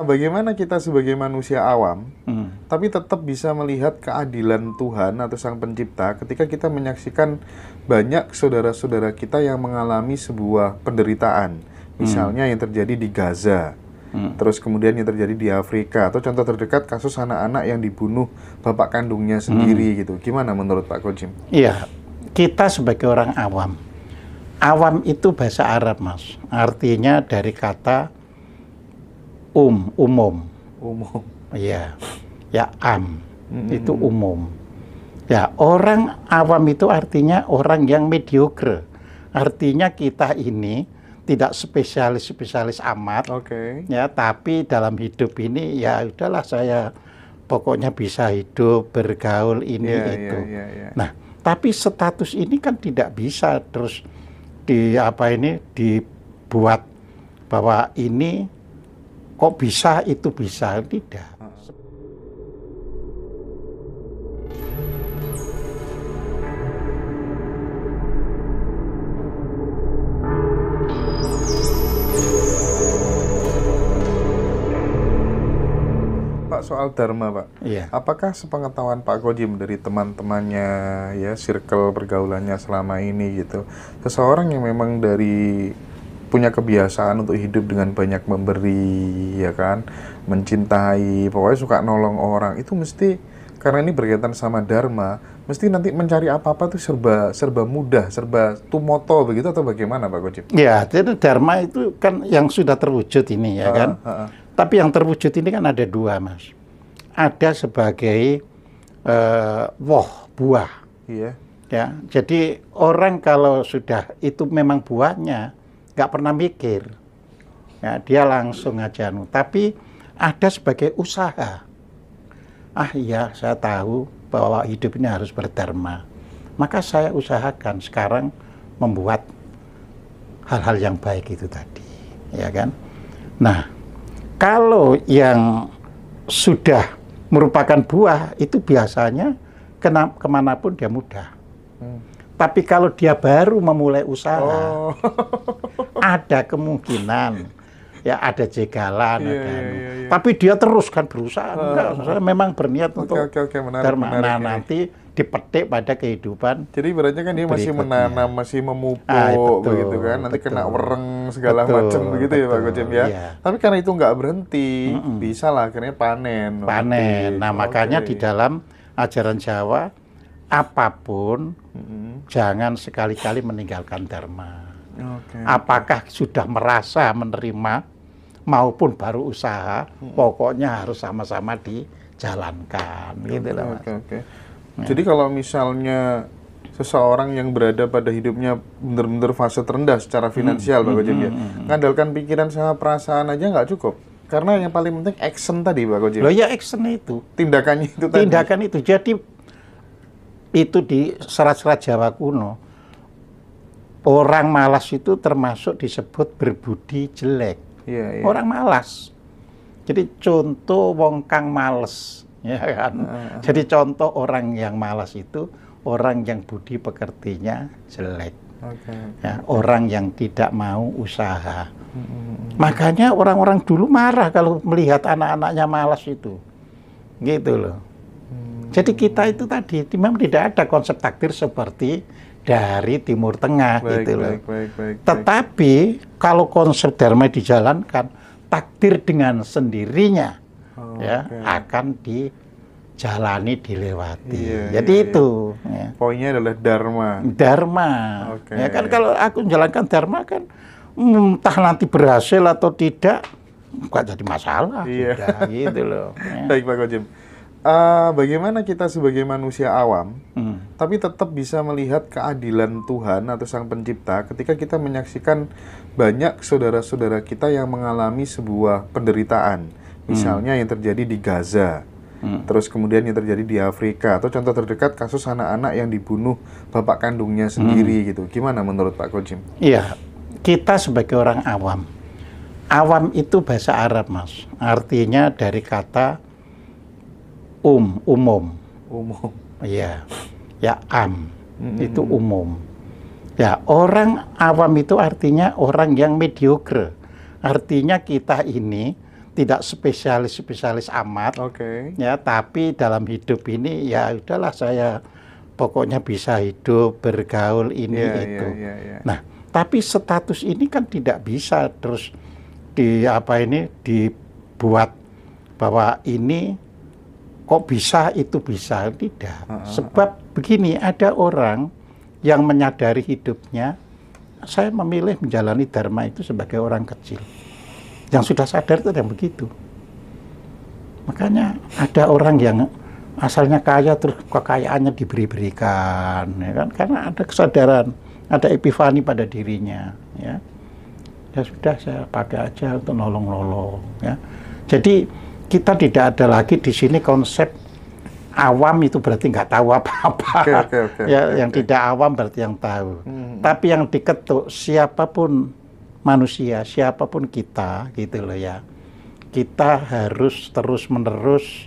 Nah, bagaimana kita sebagai manusia awam, hmm. tapi tetap bisa melihat keadilan Tuhan atau Sang Pencipta ketika kita menyaksikan banyak saudara-saudara kita yang mengalami sebuah penderitaan, misalnya hmm. yang terjadi di Gaza, hmm. terus kemudian yang terjadi di Afrika, atau contoh terdekat kasus anak-anak yang dibunuh bapak kandungnya sendiri hmm. gitu. Gimana menurut Pak Kojim? Iya, kita sebagai orang awam, awam itu bahasa Arab mas, artinya dari kata um umum umum ya ya am mm-hmm. itu umum ya orang awam itu artinya orang yang mediocre artinya kita ini tidak spesialis spesialis amat okay. ya tapi dalam hidup ini ya udahlah saya pokoknya bisa hidup bergaul ini yeah, iya, itu yeah, yeah, yeah. nah tapi status ini kan tidak bisa terus di apa ini dibuat bahwa ini kok bisa itu bisa tidak. Pak soal Dharma Pak, iya. apakah sepengetahuan Pak Kodim dari teman-temannya ya circle pergaulannya selama ini gitu, seseorang yang memang dari punya kebiasaan untuk hidup dengan banyak memberi ya kan mencintai pokoknya suka nolong orang itu mesti karena ini berkaitan sama dharma mesti nanti mencari apa apa tuh serba serba mudah serba tumoto begitu atau bagaimana pak Kocip? Ya jadi dharma itu kan yang sudah terwujud ini ya uh, kan uh, uh. tapi yang terwujud ini kan ada dua mas ada sebagai uh, woh buah yeah. ya jadi orang kalau sudah itu memang buahnya nggak pernah mikir. Ya, dia langsung aja anu. Tapi ada sebagai usaha. Ah iya, saya tahu bahwa hidup ini harus berdharma. Maka saya usahakan sekarang membuat hal-hal yang baik itu tadi, ya kan? Nah, kalau yang sudah merupakan buah itu biasanya kena, kemanapun dia mudah. Hmm. Tapi kalau dia baru memulai usaha, oh. ada kemungkinan ya ada jegalan yeah, yeah, anu. yeah, iya. tapi dia terus kan berusaha uh, enggak saya memang berniat okay, untuk okay, okay, menarik, menarik, nah, ya. nanti dipetik pada kehidupan jadi berarti kan dia masih menanam masih memupuk ah, iya, betul, begitu kan nanti betul, kena wereng segala macam begitu ya Pak Gojem ya iya. tapi karena itu nggak berhenti mm -mm. bisa lah akhirnya panen panen nah makanya okay. di dalam ajaran Jawa apapun mm -hmm. jangan sekali-kali meninggalkan dharma Okay. Apakah sudah merasa menerima maupun baru usaha, hmm. pokoknya harus sama-sama dijalankan okay. gitu loh. Okay, okay. Ya. Jadi kalau misalnya seseorang yang berada pada hidupnya benar-benar fase terendah secara hmm, finansial, hmm, Pak hmm, ya. Hmm, hmm. pikiran sama perasaan aja nggak cukup. Karena yang paling penting action tadi, Pak Gojib. Loh ya action itu. Tindakannya itu tadi. Tindakan itu. Jadi itu di serat-serat Jawa kuno orang malas itu termasuk disebut berbudi jelek. Iya, iya. Orang malas. Jadi contoh wong kang males, ya kan. Uh. Jadi contoh orang yang malas itu orang yang budi pekertinya jelek. Okay. Ya, orang yang tidak mau usaha. Mm, mm, mm, Makanya orang-orang dulu marah kalau melihat anak-anaknya malas itu. Gitu loh. Hmm. Jadi kita itu tadi memang tidak ada konsep takdir seperti dari Timur Tengah baik, gitu loh. Baik, baik, baik, Tetapi baik. kalau konsep dharma dijalankan, takdir dengan sendirinya oh, ya okay. akan dijalani dilewati. Iya, iya Jadi iya, itu. Iya. Ya. Poinnya adalah dharma. Dharma. Okay. Ya kan kalau aku menjalankan dharma kan hmm, entah nanti berhasil atau tidak, bukan jadi masalah. Iya. Sudah, gitu loh. Ya. Baik Pak Kojim uh, bagaimana kita sebagai manusia awam, hmm. tapi tetap bisa melihat keadilan Tuhan atau Sang Pencipta ketika kita menyaksikan banyak saudara-saudara kita yang mengalami sebuah penderitaan, misalnya hmm. yang terjadi di Gaza. Hmm. Terus kemudian yang terjadi di Afrika atau contoh terdekat kasus anak-anak yang dibunuh bapak kandungnya sendiri hmm. gitu. Gimana menurut Pak Kojim? Iya, kita sebagai orang awam. Awam itu bahasa Arab, Mas. Artinya dari kata um umum umum ya ya am mm-hmm. itu umum ya orang awam itu artinya orang yang mediocre artinya kita ini tidak spesialis spesialis amat okay. ya tapi dalam hidup ini ya udahlah saya pokoknya bisa hidup bergaul ini yeah, iya, itu yeah, yeah, yeah. nah tapi status ini kan tidak bisa terus di apa ini dibuat bahwa ini kok bisa itu bisa tidak sebab begini ada orang yang menyadari hidupnya saya memilih menjalani dharma itu sebagai orang kecil yang sudah sadar itu yang begitu makanya ada orang yang asalnya kaya terus kekayaannya diberi-berikan ya kan karena ada kesadaran ada epifani pada dirinya ya ya sudah saya pakai aja untuk nolong-nolong ya jadi kita tidak ada lagi di sini konsep awam itu berarti nggak tahu apa-apa. Okay, okay, okay, ya, okay, yang okay. tidak awam berarti yang tahu. Hmm, hmm. Tapi yang diketuk siapapun manusia, siapapun kita gitu loh ya. Kita harus terus-menerus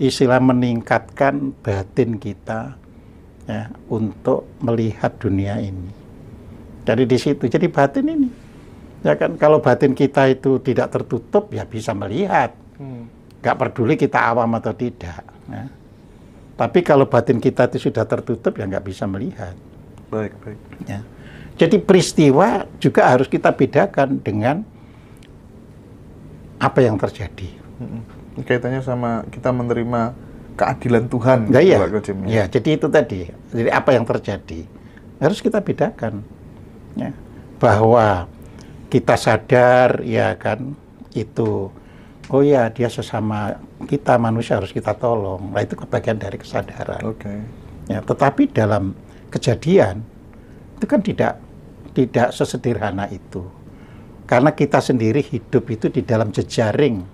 istilah meningkatkan batin kita ya untuk melihat dunia ini. Jadi di situ jadi batin ini. Ya kan kalau batin kita itu tidak tertutup ya bisa melihat. Hmm nggak peduli kita awam atau tidak. Ya. Tapi kalau batin kita itu sudah tertutup ya nggak bisa melihat. Baik, baik. Ya. Jadi peristiwa juga harus kita bedakan dengan apa yang terjadi. Kaitannya sama kita menerima keadilan Tuhan. Iya. Ya, ya, jadi itu tadi. Jadi apa yang terjadi harus kita bedakan. Ya. Bahwa kita sadar ya kan itu oh ya dia sesama kita manusia harus kita tolong. Nah itu kebagian dari kesadaran. Oke. Okay. Ya, tetapi dalam kejadian itu kan tidak tidak sesederhana itu. Karena kita sendiri hidup itu di dalam jejaring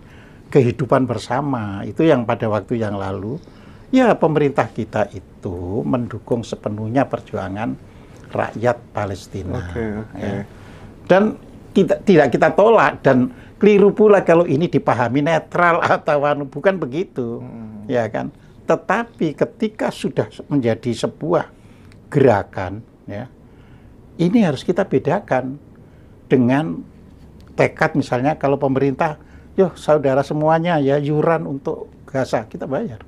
kehidupan bersama. Itu yang pada waktu yang lalu ya pemerintah kita itu mendukung sepenuhnya perjuangan rakyat Palestina. Okay, okay. Ya. Dan tidak tidak kita tolak dan keliru pula kalau ini dipahami netral atau anu. bukan begitu, hmm. ya kan? Tetapi ketika sudah menjadi sebuah gerakan, ya, ini harus kita bedakan dengan tekad misalnya kalau pemerintah, yo saudara semuanya ya yuran untuk gasa ah, kita bayar,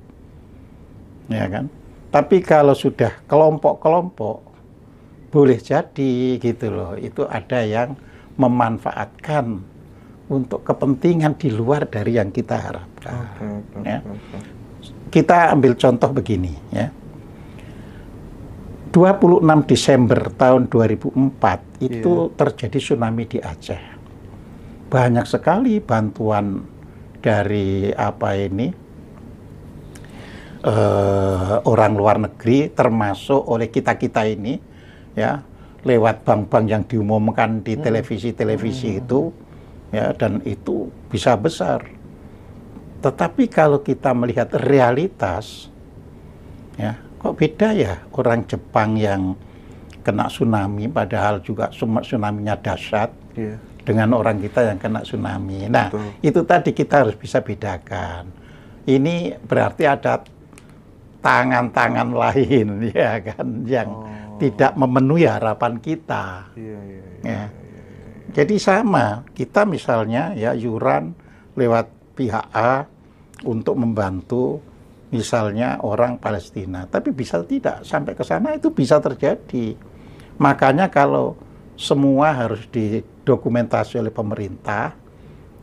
ya kan? Tapi kalau sudah kelompok-kelompok, boleh jadi gitu loh, itu ada yang memanfaatkan untuk kepentingan di luar dari yang kita harapkan. Okay, ya. okay. Kita ambil contoh begini ya. 26 Desember tahun 2004 itu yeah. terjadi tsunami di Aceh. Banyak sekali bantuan dari apa ini eh, orang luar negeri termasuk oleh kita-kita ini ya lewat bank-bank yang diumumkan di hmm. televisi-televisi -televisi hmm. itu ya dan itu bisa besar. Tetapi kalau kita melihat realitas, ya kok beda ya orang Jepang yang kena tsunami padahal juga tsunami-nya dahsyat yeah. dengan orang kita yang kena tsunami. Nah Betul. itu tadi kita harus bisa bedakan. Ini berarti ada tangan-tangan lain ya kan yang oh. tidak memenuhi harapan kita. Yeah, yeah, yeah. Ya. Iya. Jadi sama, kita misalnya ya yuran lewat pihak A untuk membantu misalnya orang Palestina, tapi bisa tidak sampai ke sana itu bisa terjadi. Makanya kalau semua harus didokumentasi oleh pemerintah,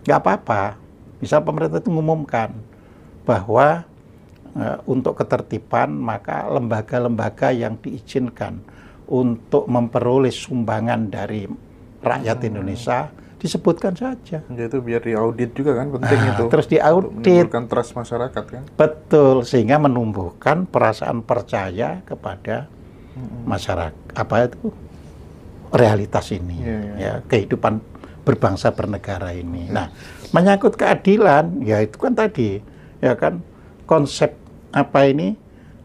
nggak apa-apa. Misal pemerintah itu mengumumkan bahwa e, untuk ketertiban maka lembaga-lembaga yang diizinkan untuk memperoleh sumbangan dari rakyat Indonesia disebutkan saja. Ya itu biar diaudit juga kan penting nah, itu. Terus diaudit. menumbuhkan trust masyarakat kan. Betul sehingga menumbuhkan perasaan percaya kepada masyarakat apa itu realitas ini iya, iya, ya, ya. ya kehidupan berbangsa bernegara ini. Iya. Nah menyangkut keadilan ya itu kan tadi ya kan konsep apa ini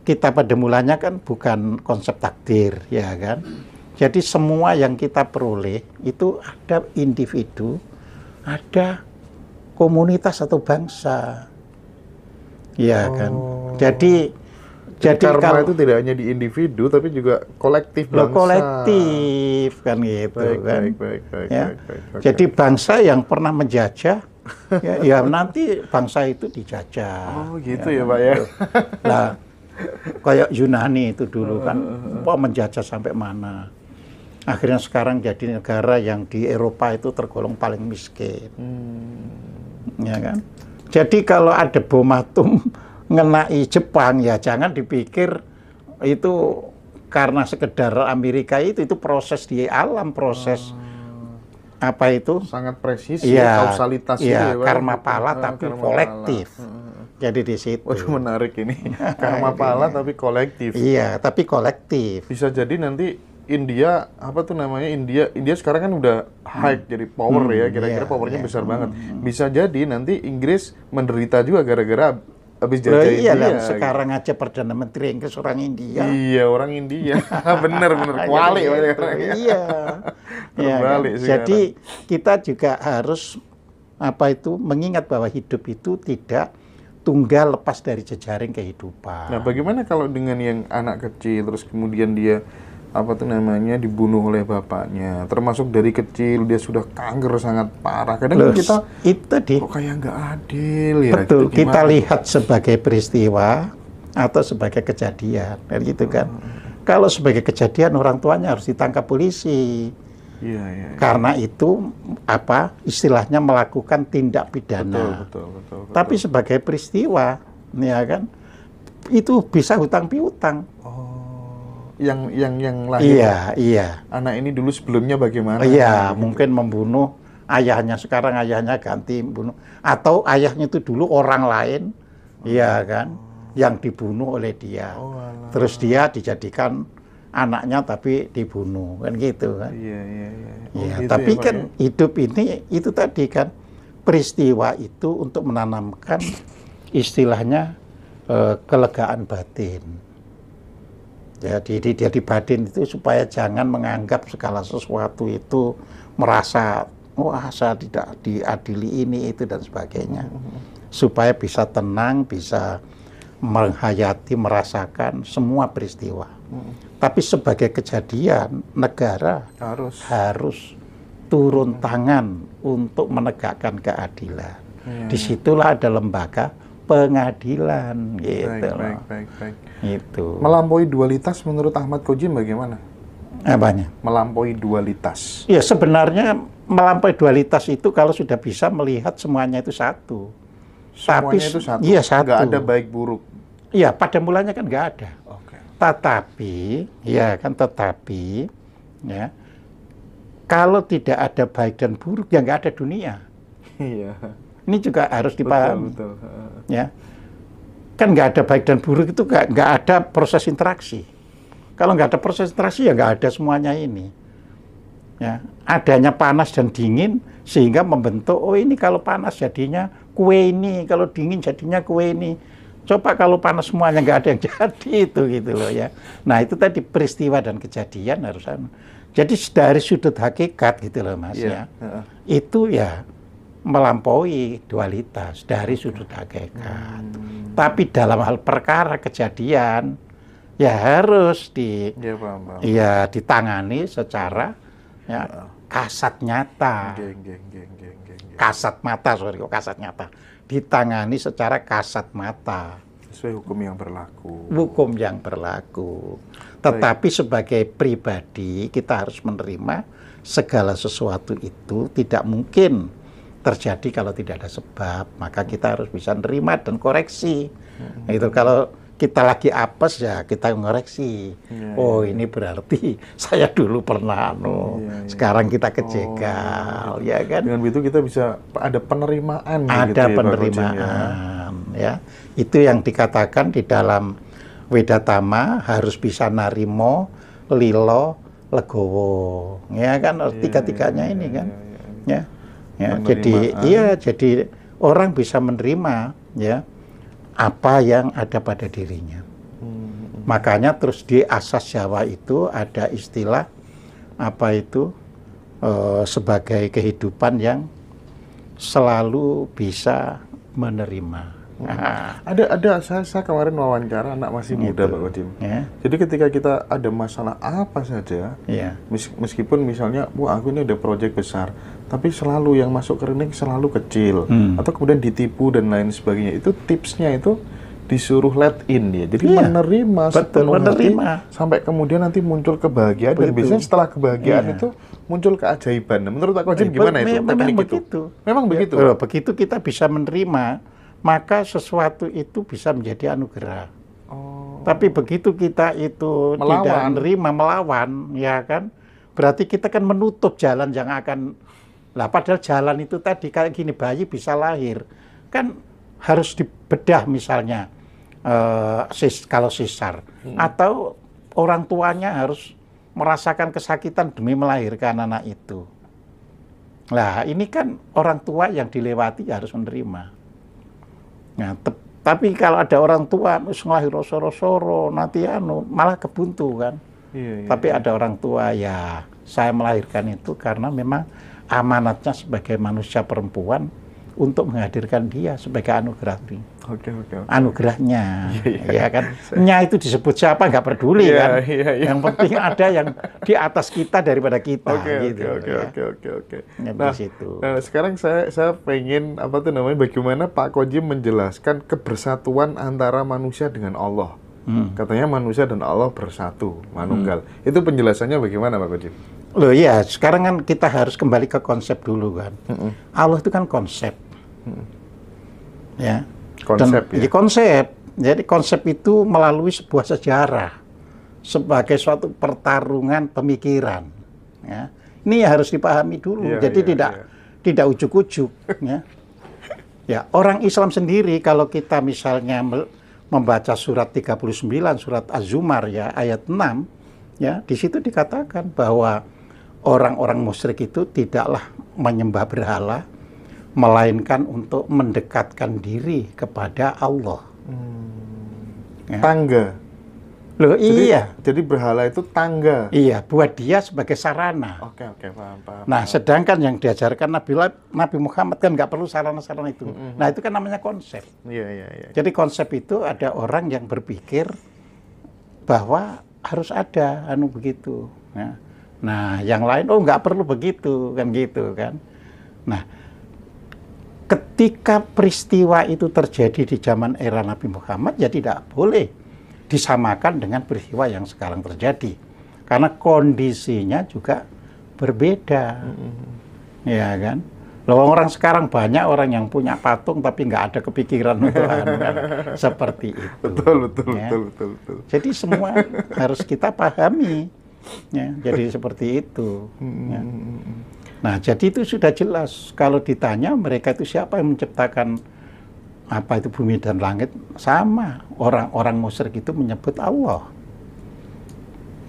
kita pada mulanya kan bukan konsep takdir ya kan jadi semua yang kita peroleh itu ada individu, ada komunitas atau bangsa. Iya oh. kan. Jadi jadi, jadi karma kalau, itu tidak hanya di individu tapi juga kolektif bangsa. Loh, kolektif kan gitu baik, kan. Baik, baik, baik, ya. baik, baik, okay. Jadi bangsa yang pernah menjajah ya, ya nanti bangsa itu dijajah. Oh gitu ya, ya Pak ya. Nah, kayak Yunani itu dulu kan, kok menjajah sampai mana? akhirnya sekarang jadi negara yang di Eropa itu tergolong paling miskin. Hmm. Ya kan? Jadi kalau ada bom atom mengenai Jepang ya jangan dipikir itu karena sekedar Amerika itu itu proses di alam proses hmm. apa itu sangat presisi ya, iya, kausalitas iya, ya, ya karma pala ah, tapi karma kolektif. Pala. Ah, jadi di situ. Waduh menarik ini. karma pala tapi kolektif. Iya, tapi kolektif. Bisa jadi nanti India apa tuh namanya India India sekarang kan udah high hmm. jadi power ya, hmm, ya kira-kira yeah, powernya yeah. besar hmm. banget hmm. bisa jadi nanti Inggris menderita juga gara-gara abis jadi Loh, iyalah, India. sekarang gitu. aja perdana menteri Inggris orang India. Iya, orang India. bener bener kuali ya, Iya. iya kan? Terbalik ya, Jadi kita juga harus apa itu mengingat bahwa hidup itu tidak tunggal lepas dari jejaring kehidupan. Nah, bagaimana kalau dengan yang anak kecil terus kemudian dia apa tuh namanya dibunuh oleh bapaknya termasuk dari kecil dia sudah kanker sangat parah kadang Loh, kita itu di kok kayak nggak adil ya betul kita, kita lihat sebagai peristiwa atau sebagai kejadian kan gitu kan hmm. kalau sebagai kejadian orang tuanya harus ditangkap polisi ya, ya, ya. karena itu apa istilahnya melakukan tindak pidana betul, betul, betul, betul. tapi sebagai peristiwa ya kan itu bisa hutang piutang yang yang yang lahir. Iya, iya. Anak ini dulu sebelumnya bagaimana? Iya, mungkin membunuh ayahnya sekarang ayahnya ganti bunuh atau ayahnya itu dulu orang lain, oh. iya kan, yang dibunuh oleh dia. Oh, Terus dia dijadikan anaknya tapi dibunuh kan gitu kan. Iya, iya, iya. Oh, iya gitu tapi ya, kan ya? hidup ini itu tadi kan peristiwa itu untuk menanamkan istilahnya eh, kelegaan batin ya diri dia di batin itu supaya jangan menganggap segala sesuatu itu merasa wah oh, saya tidak diadili ini itu dan sebagainya supaya bisa tenang bisa menghayati merasakan semua peristiwa hmm. tapi sebagai kejadian negara harus harus turun hmm. tangan untuk menegakkan keadilan hmm. disitulah ada lembaga pengadilan gitu baik, baik, baik, baik. Itu. Melampaui dualitas menurut Ahmad Kojim bagaimana? Apanya? Melampaui dualitas. Ya sebenarnya melampaui dualitas itu kalau sudah bisa melihat semuanya itu satu. Semuanya Tapi, itu satu? Iya satu. Nggak ada baik buruk? Iya pada mulanya kan nggak ada. Okay. Tetapi, ya kan tetapi, ya kalau tidak ada baik dan buruk ya nggak ada dunia. Iya. Ini juga harus dipahami. Betul, betul. Ya. Kan nggak ada baik dan buruk itu nggak ada proses interaksi. Kalau nggak ada proses interaksi ya nggak ada semuanya ini. Ya. Adanya panas dan dingin sehingga membentuk oh ini kalau panas jadinya kue ini, kalau dingin jadinya kue ini. Coba kalau panas semuanya nggak ada yang jadi itu gitu loh ya. Nah itu tadi peristiwa dan kejadian harusnya. Jadi dari sudut hakikat gitu loh mas yeah. ya. Uh. Itu ya melampaui dualitas dari sudut hakikat. Hmm. Tapi dalam hal perkara kejadian ya harus di ya, paham, paham. ya ditangani secara ya, iya. kasat nyata. Geng, geng, geng, geng, geng, geng. Kasat mata, sorry kok kasat nyata. Ditangani secara kasat mata. Sesuai hukum yang berlaku. Hukum yang berlaku. Tetapi Baik. sebagai pribadi kita harus menerima segala sesuatu itu tidak mungkin terjadi kalau tidak ada sebab maka kita harus bisa nerima dan koreksi hmm. itu kalau kita lagi apes ya kita ngoreksi yeah, iya. oh yeah. ini berarti saya dulu pernah anu yeah, yeah. sekarang kita kejegal oh, ya kan dengan begitu kita bisa ada penerimaan gitu ya, ada gitu, penerimaan ya, ya itu yang dikatakan di dalam Wedatama harus bisa narimo lilo legowo ya kan iya, iya, tiga tiganya ini kan ya ya jadi ah. iya jadi orang bisa menerima ya apa yang ada pada dirinya hmm. makanya terus di asas Jawa itu ada istilah apa itu e, sebagai kehidupan yang selalu bisa menerima Nah. Ada ada saya, saya kemarin wawancara anak masih gitu. muda Pak Kodim. Yeah. Jadi ketika kita ada masalah apa saja, yeah. meskipun misalnya bu aku ini ada proyek besar, tapi selalu yang masuk ke rekening selalu kecil hmm. atau kemudian ditipu dan lain sebagainya. Itu tipsnya itu disuruh let in dia. Jadi yeah. menerima Betul, menerima sampai kemudian nanti muncul kebahagiaan Betul. dan biasanya setelah kebahagiaan yeah. itu muncul keajaiban. Menurut aku Jim eh, gimana itu? Memang begitu. Memang ya, begitu. Memang oh, begitu. Begitu kita bisa menerima maka sesuatu itu bisa menjadi anugerah. Oh. Tapi begitu kita itu melawan. tidak menerima melawan, ya kan? Berarti kita kan menutup jalan yang akan lah padahal jalan itu tadi kayak gini bayi bisa lahir. Kan harus dibedah misalnya uh, sis, kalau sisar hmm. atau orang tuanya harus merasakan kesakitan demi melahirkan anak itu. Nah, ini kan orang tua yang dilewati harus menerima. Nah, Tapi kalau ada orang tua, misalnya soro-soro, nanti anu, malah kebuntu kan. Iya, iya, Tapi iya. ada orang tua, ya saya melahirkan itu karena memang amanatnya sebagai manusia perempuan untuk menghadirkan dia sebagai anugerah ini. Oke, oke, oke. Anugerahnya, yeah, yeah. ya kan? Nya itu disebut siapa nggak peduli yeah, kan? Yeah, yeah. Yang penting ada yang di atas kita daripada kita. Oke, oke, gitu ya. oke, oke, oke. Nah, situ. nah, sekarang saya saya pengen apa tuh namanya? Bagaimana Pak Koji menjelaskan kebersatuan antara manusia dengan Allah? Hmm. Katanya manusia dan Allah bersatu, manunggal. Hmm. Itu penjelasannya bagaimana, Pak Koji? Loh ya, sekarang kan kita harus kembali ke konsep dulu kan. Mm-hmm. Allah itu kan konsep. mm Ya. Konsep Dan, ya. Jadi ya, konsep. Jadi konsep itu melalui sebuah sejarah sebagai suatu pertarungan pemikiran. Ya. Ini harus dipahami dulu. Yeah, Jadi yeah, tidak yeah. tidak ujuk-ujuk ya. Ya, orang Islam sendiri kalau kita misalnya membaca surat 39 surat Az-Zumar ya ayat 6 ya di situ dikatakan bahwa orang-orang musyrik itu tidaklah menyembah berhala, melainkan untuk mendekatkan diri kepada Allah. Hmm. Ya. Tangga. Loh, jadi, iya. Jadi berhala itu tangga. Iya, buat dia sebagai sarana. Oke, oke, paham, paham. Nah, sedangkan yang diajarkan Nabi Nabi Muhammad kan nggak perlu sarana-sarana itu. Mm -hmm. Nah, itu kan namanya konsep. Iya, iya, iya. Jadi konsep itu ada orang yang berpikir bahwa harus ada anu begitu. Ya. Nah, yang lain oh nggak perlu begitu kan gitu kan. Nah, ketika peristiwa itu terjadi di zaman era Nabi Muhammad ya tidak boleh disamakan dengan peristiwa yang sekarang terjadi karena kondisinya juga berbeda. Mm-hmm. Ya kan? Loh orang sekarang banyak orang yang punya patung tapi nggak ada kepikiran untuk anu kan? seperti itu. Betul betul, ya? betul betul betul. Jadi semua harus kita pahami ya, jadi seperti itu. Hmm, ya. Hmm, hmm, nah, jadi itu sudah jelas kalau ditanya mereka itu siapa yang menciptakan apa itu bumi dan langit sama orang-orang musyrik itu menyebut Allah.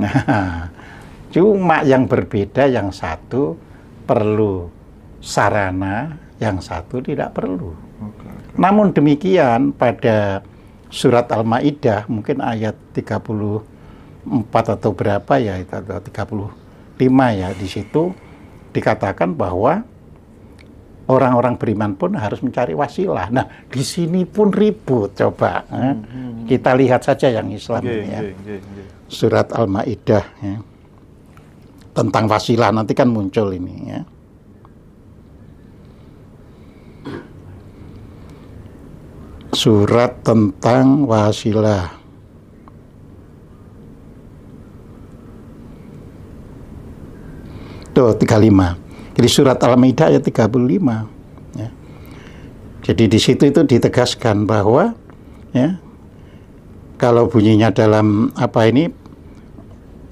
Nah, cuma yang berbeda yang satu perlu sarana, yang satu tidak perlu. Okay, okay. Namun demikian pada surat Al-Maidah mungkin ayat 30 4 atau berapa ya, itu puluh 35 ya di situ dikatakan bahwa orang-orang beriman pun harus mencari wasilah. Nah, di sini pun ribut coba. Eh. Hmm, hmm, Kita lihat saja yang Islam okay, ini ya. Okay, okay, okay. Surat Al-Maidah ya. Tentang wasilah nanti kan muncul ini ya. Surat tentang wasilah. Betul, 35. Jadi surat Al-Maidah ayat 35. Ya. Jadi di situ itu ditegaskan bahwa ya kalau bunyinya dalam apa ini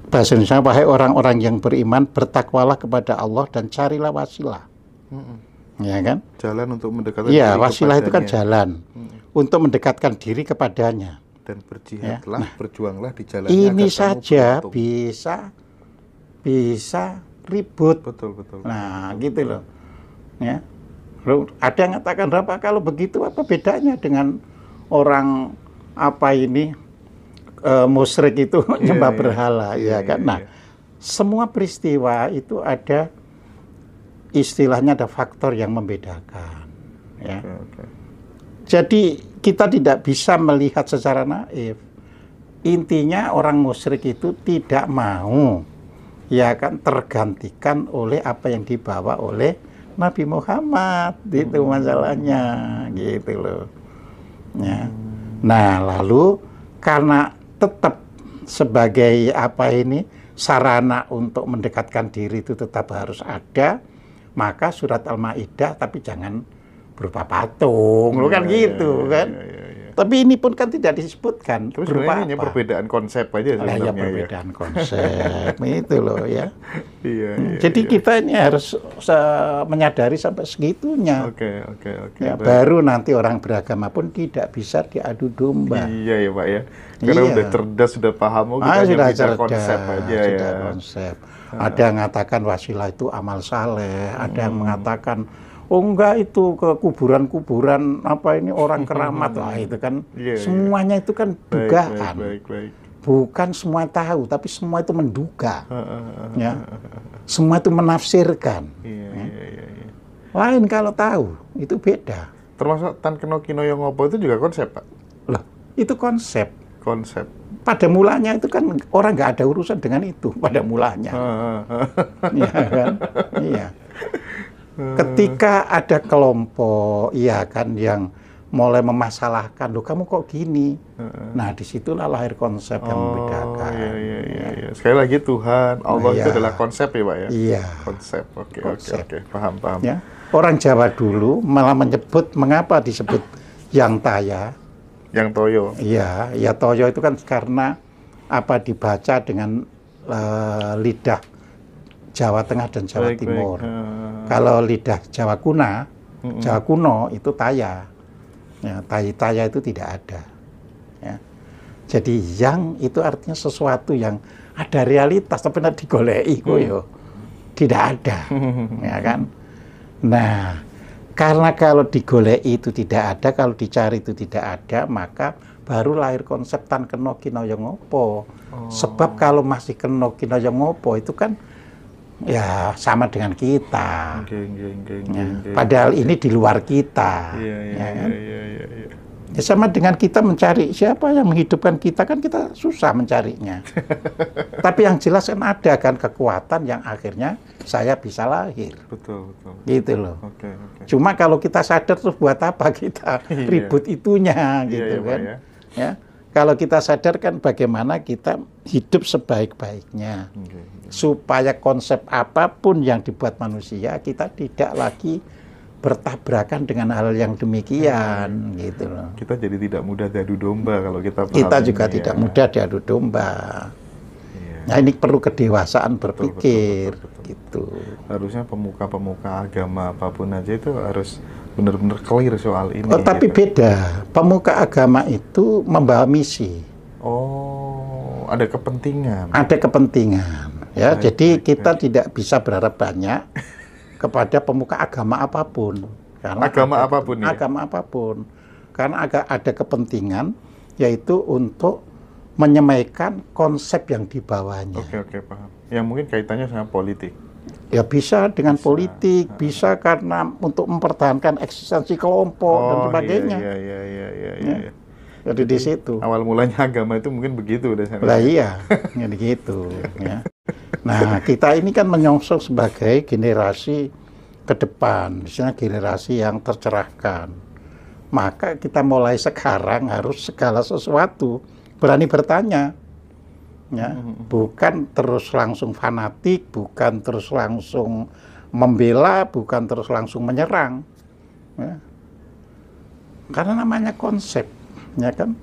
bahasa Indonesia wahai orang-orang yang beriman bertakwalah kepada Allah dan carilah wasilah. Mm -hmm. Ya kan? Jalan untuk mendekatkan Iya, wasilah kepadanya. itu kan jalan mm untuk mendekatkan diri kepadanya dan ya. berjihadlah, ya. nah, berjuanglah di jalan. Ini saja bisa bisa ribut. Betul, betul. nah, gitu betul. loh. Ya. Lu ada yang mengatakan, apa? kalau begitu apa bedanya dengan orang apa ini e, musyrik itu iya, nyembah yeah, berhala yeah, ya yeah, kan?" Iya, nah, iya. semua peristiwa itu ada istilahnya ada faktor yang membedakan, ya. okay. Jadi kita tidak bisa melihat secara naif. Intinya orang musyrik itu tidak mau ya kan tergantikan oleh apa yang dibawa oleh Nabi Muhammad itu hmm. masalahnya gitu loh ya nah lalu karena tetap sebagai apa ini sarana untuk mendekatkan diri itu tetap harus ada maka surat al-maidah tapi jangan berupa patung lo kan iya, gitu iya, kan iya, Iya. Tapi ini pun kan tidak disebutkan. Tapi berupa hanya perbedaan konsep aja iya, sebenarnya. Nah, perbedaan ya. konsep itu loh ya. iya, hmm, iya, Jadi iya. kita ini harus menyadari sampai segitunya. Oke oke oke. ya, baru nanti orang beragama pun tidak bisa diadu domba. Iya ya pak ya. Karena iya. udah cerdas sudah paham oh, ah, kita ah, sudah cerdas, konsep aja sudah ya. Konsep. Ada yang mengatakan wasilah itu amal saleh, ada yang hmm. mengatakan Oh enggak itu ke kuburan-kuburan apa ini orang keramat lah itu kan. Yeah, iya. Semuanya itu kan dugaan. Baik, baik, baik, Bukan semua tahu, tapi semua itu menduga. ya. Semua itu menafsirkan. Yeah, ya. yeah, yeah, yeah. Lain kalau tahu, itu beda. Termasuk Tan Keno Kino ngopo itu juga konsep, Pak? Loh, itu konsep. Konsep pada mulanya itu kan orang nggak ada urusan dengan itu pada mulanya. iya kan? Iya. Hmm. Ketika ada kelompok, iya kan, yang mulai memasalahkan, loh kamu kok gini? Hmm. Nah, disitulah lahir konsep oh, yang membedakan. Iya iya, iya, iya, iya, Sekali lagi Tuhan, nah, Allah iya. itu adalah konsep ya Pak ya? Iya. Konsep, oke, oke, oke. Paham, paham. Ya. Orang Jawa dulu malah menyebut, mengapa disebut yang taya? Yang toyo. Iya, ya toyo itu kan karena apa dibaca dengan uh, lidah Jawa Tengah dan Jawa baik, Timur. Baik. Kalau lidah Jawa kuna, hmm Jawa kuno itu taya. Ya, taya taya itu tidak ada. Ya. Jadi yang itu artinya sesuatu yang ada realitas tapi tidak digolei mm. yo ya. Tidak ada. ya kan? Nah, karena kalau digolek itu tidak ada, kalau dicari itu tidak ada, maka baru lahir konsep tan keno kino ngopo. Oh. Sebab kalau masih keno kino ngopo itu kan ya sama dengan kita. Okay, okay, okay, ya. Padahal ini di luar kita. Yeah, yeah, ya, iya, kan? yeah, yeah, yeah, Ya sama dengan kita mencari siapa yang menghidupkan kita kan kita susah mencarinya. Tapi yang jelas kan ada kan kekuatan yang akhirnya saya bisa lahir. Betul betul. Gitu loh. Okay, okay. Cuma kalau kita sadar tuh buat apa kita iya. ribut itunya iya, gitu yeah, kan. Ya. ya kalau kita sadarkan bagaimana kita hidup sebaik-baiknya. Iya. Supaya konsep apapun yang dibuat manusia kita tidak lagi bertabrakan dengan hal yang demikian hmm. gitu loh. Kita jadi tidak mudah diadu domba kalau kita Kita juga ya. tidak iya. mudah diadu domba. Nah, ini perlu kedewasaan berpikir betul, betul, betul, betul. gitu. Harusnya pemuka-pemuka agama apapun aja itu harus benar-benar clear soal ini. Oh, tapi gitu. beda. Pemuka agama itu membawa misi. Oh, ada kepentingan. Ada kepentingan. Ya, baik, jadi baik, kita baik. tidak bisa berharap banyak kepada pemuka agama apapun. Karena agama ada, apapun ya. Agama apapun. Karena agak ada kepentingan yaitu untuk menyemaikan konsep yang dibawanya. Oke, oke, paham. Yang mungkin kaitannya sama politik. Ya bisa dengan bisa. politik, hmm. bisa karena untuk mempertahankan eksistensi kelompok oh, dan sebagainya. Iya, iya, iya, iya, iya. Ya. Iya. Jadi, Jadi di situ. Awal mulanya agama itu mungkin begitu Lah iya, jadi ya gitu. ya. Nah kita ini kan menyongsong sebagai generasi ke depan, misalnya generasi yang tercerahkan. Maka kita mulai sekarang harus segala sesuatu berani bertanya ya. Hmm, hmm, hmm. Bukan terus langsung fanatik, bukan terus langsung membela, bukan terus langsung menyerang. Ya. Karena namanya konsep, ya kan?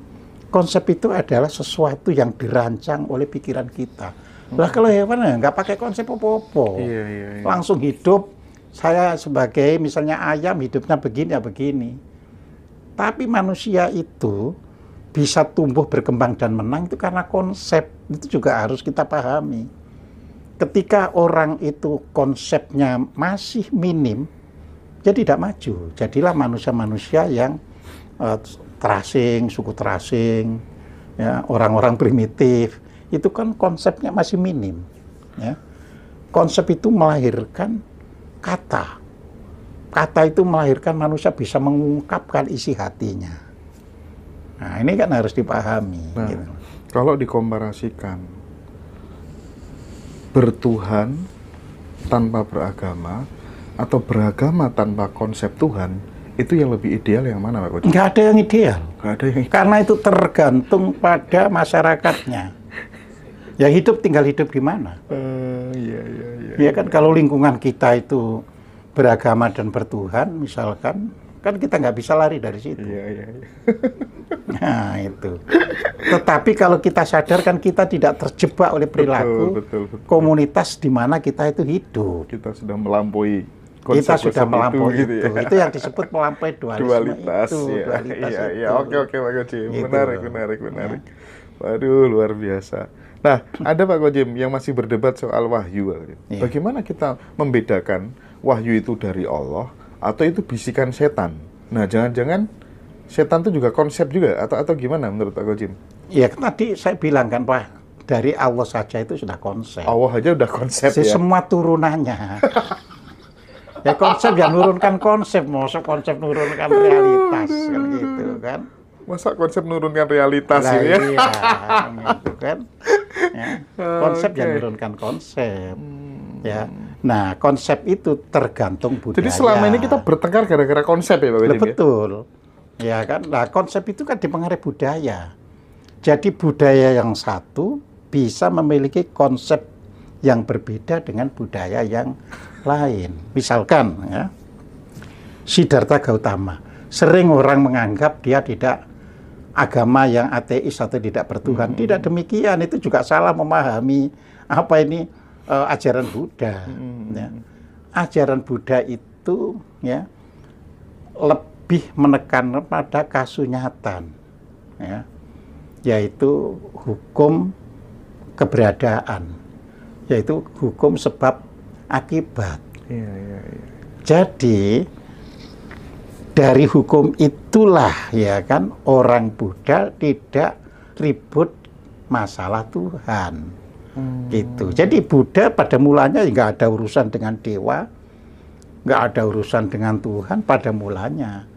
Konsep itu adalah sesuatu yang dirancang oleh pikiran kita. Lah kalau hewan eh, nggak pakai konsep apa-apa. Iya, iya, iya. Langsung hidup saya sebagai misalnya ayam hidupnya begini ya begini. Tapi manusia itu bisa tumbuh berkembang dan menang itu karena konsep itu juga harus kita pahami ketika orang itu konsepnya masih minim jadi tidak maju jadilah manusia-manusia yang uh, terasing suku terasing ya orang-orang primitif itu kan konsepnya masih minim ya konsep itu melahirkan kata kata itu melahirkan manusia bisa mengungkapkan isi hatinya Nah, ini kan harus dipahami. Nah, gitu. Kalau dikomparasikan bertuhan tanpa beragama atau beragama tanpa konsep Tuhan, itu yang lebih ideal yang mana Pak Koco? Nggak ada yang ideal. Nggak ada yang ideal. Karena itu tergantung pada masyarakatnya. ya hidup tinggal hidup di mana. Uh, iya, iya, iya, ya kan kalau lingkungan kita itu beragama dan bertuhan misalkan, kan kita nggak bisa lari dari situ. Iya, iya, iya. Nah itu. Tetapi kalau kita sadar kan kita tidak terjebak oleh perilaku betul, betul, betul. komunitas di mana kita itu hidup. Kita sudah melampaui. Kita sudah melampaui gitu itu, itu. Gitu ya. itu yang disebut melampaui dualisme dualitas, itu. Ya. Dualitas iya, iya. itu. Iya, oke, oke Pak Gojim. Gitu. Menarik, menarik, menarik. Ya. Waduh, luar biasa. Nah, ada Pak Gojim yang masih berdebat soal wahyu. Iya. Bagaimana kita membedakan wahyu itu dari Allah atau itu bisikan setan. Nah, jangan-jangan setan itu juga konsep juga atau atau gimana menurut Pak Gojim? ya kan tadi saya bilang kan Pak, dari Allah saja itu sudah konsep. Allah aja sudah konsep Se ya. Semua turunannya. ya konsep ya nurunkan konsep, masa konsep nurunkan realitas kan gitu kan. Masa konsep nurunkan realitas nah, ini ya? Iya, kan gitu kan. Ya. Konsep okay. yang nurunkan konsep. Hmm. Ya Nah, konsep itu tergantung budaya. Jadi selama ini kita bertengkar gara-gara konsep ya, Pak Bedim, ya? Betul. Ya? kan? Nah, konsep itu kan dipengaruhi budaya. Jadi budaya yang satu bisa memiliki konsep yang berbeda dengan budaya yang lain. Misalkan ya, Siddhartha Gautama. Sering orang menganggap dia tidak agama yang ateis atau tidak bertuhan. Hmm. Tidak demikian, itu juga salah memahami apa ini uh, ajaran Buddha. Hmm. Ya. Ajaran Buddha itu ya lebih menekan pada kasunyatan, ya, yaitu hukum keberadaan, yaitu hukum sebab akibat. Ya, ya, ya. Jadi dari hukum itulah ya kan orang Buddha tidak ribut masalah Tuhan. Hmm. Gitu. Jadi Buddha pada mulanya ya nggak ada urusan dengan dewa, nggak ada urusan dengan Tuhan pada mulanya.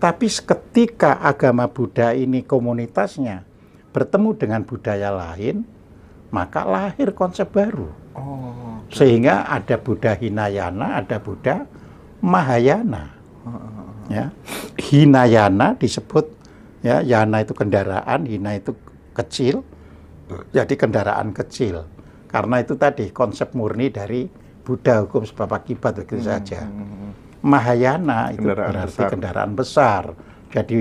Tapi ketika agama Buddha ini komunitasnya bertemu dengan budaya lain, maka lahir konsep baru. Oh. Okay. Sehingga ada Buddha Hinayana, ada Buddha Mahayana. Ya. Hinayana disebut ya, yana itu kendaraan, hina itu kecil, jadi gitu. ya, kendaraan kecil karena itu tadi konsep murni dari Buddha hukum sebab akibat begitu hmm. saja hmm, hmm, hmm. Mahayana itu kendaraan berarti besar. kendaraan besar jadi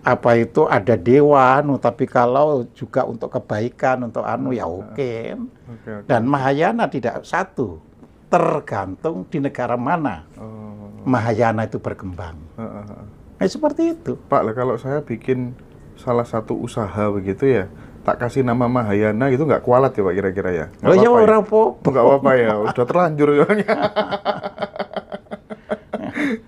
apa itu ada dewa anu, tapi kalau juga untuk kebaikan untuk anu ya oke okay. okay, okay. dan Mahayana tidak satu tergantung di negara mana oh. Mahayana itu berkembang uh, uh, uh. Nah, seperti itu Pak kalau saya bikin salah satu usaha begitu ya tak kasih nama Mahayana itu nggak kualat ya Pak kira-kira ya? Nggak ya, apa-apa ya, orang popo. Nggak apa-apa ya, udah terlanjur.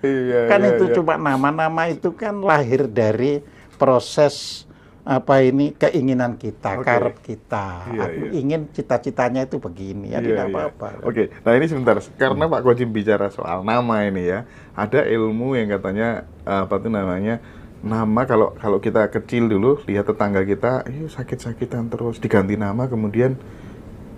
iya, kan iya, itu iya. cuma nama-nama itu kan lahir dari proses apa ini keinginan kita, okay. karep kita. Iya, Aku iya. ingin cita-citanya itu begini ya, iya, tidak iya. apa-apa. Iya. Oke, okay. nah ini sebentar karena hmm. Pak Kojim bicara soal nama ini ya, ada ilmu yang katanya eh, apa itu namanya nama kalau kalau kita kecil dulu lihat tetangga kita eh, sakit-sakitan terus diganti nama kemudian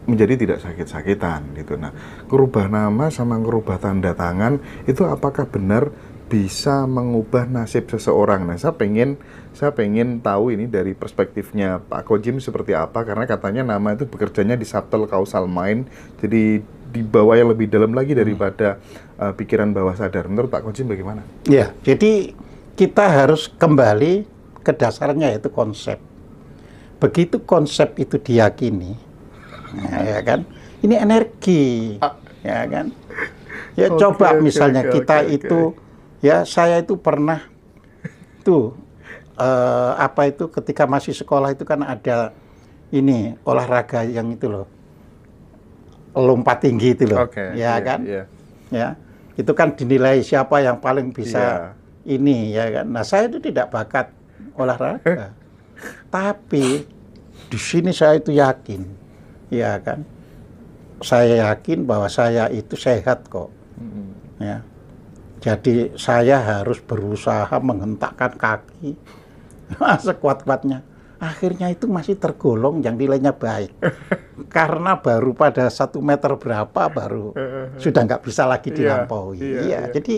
menjadi tidak sakit-sakitan gitu. Nah, merubah nama sama merubah tanda tangan itu apakah benar bisa mengubah nasib seseorang? Nah, saya pengen saya pengen tahu ini dari perspektifnya Pak Kojim seperti apa karena katanya nama itu bekerjanya di subtle causal mind. Jadi di bawah yang lebih dalam lagi hmm. daripada hmm. uh, pikiran bawah sadar. Menurut Pak Kojim bagaimana? Ya, jadi kita harus kembali ke dasarnya yaitu konsep. Begitu konsep itu diyakini, ya, ya kan? Ini energi, ah. ya kan? Ya okay, coba okay, misalnya okay, kita okay, itu, okay. ya saya itu pernah tuh eh, apa itu ketika masih sekolah itu kan ada ini olahraga yang itu loh, lompat tinggi itu loh, okay, ya yeah, kan? Yeah. Ya, itu kan dinilai siapa yang paling bisa. Yeah ini ya kan. Nah saya itu tidak bakat olahraga, eh. tapi di sini saya itu yakin, ya kan. Saya yakin bahwa saya itu sehat kok, mm-hmm. ya. Jadi saya harus berusaha menghentakkan kaki sekuat-kuatnya. Akhirnya itu masih tergolong yang nilainya baik. Karena baru pada satu meter berapa baru eh, eh, sudah nggak bisa lagi iya, dilampaui. Iya, iya, iya. Jadi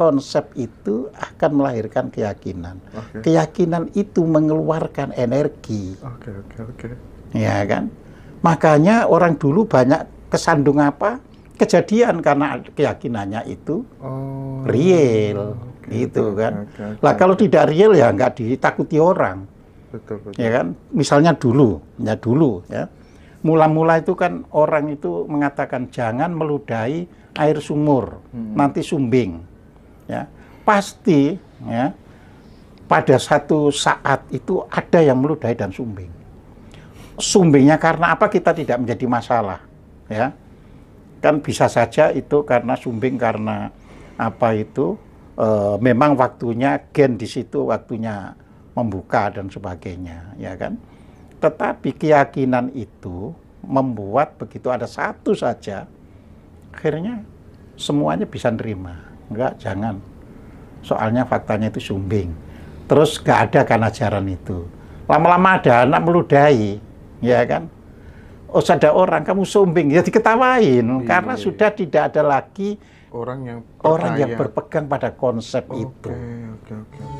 konsep itu akan melahirkan keyakinan. Okay. Keyakinan itu mengeluarkan energi. Oke, okay, oke, okay, oke. Okay. Ya kan? Makanya orang dulu banyak kesandung apa? Kejadian karena keyakinannya itu oh, real. Okay, itu okay, kan. Okay, okay, lah kalau tidak real ya nggak ditakuti orang. Betul, betul. Ya kan? Misalnya dulu, ya dulu ya. Mula-mula itu kan orang itu mengatakan jangan meludahi air sumur, hmm. nanti sumbing ya pasti ya pada satu saat itu ada yang meludahi dan sumbing. Sumbingnya karena apa kita tidak menjadi masalah, ya. Kan bisa saja itu karena sumbing karena apa itu e, memang waktunya gen di situ waktunya membuka dan sebagainya, ya kan. Tetapi keyakinan itu membuat begitu ada satu saja akhirnya semuanya bisa nerima enggak jangan soalnya faktanya itu sumbing terus enggak ada kan ajaran itu lama-lama ada anak meludahi ya kan oh ada orang kamu sumbing ya diketawain iya. karena iya. sudah tidak ada lagi orang yang orang yang berpegang pada konsep okay, itu. okay, okay.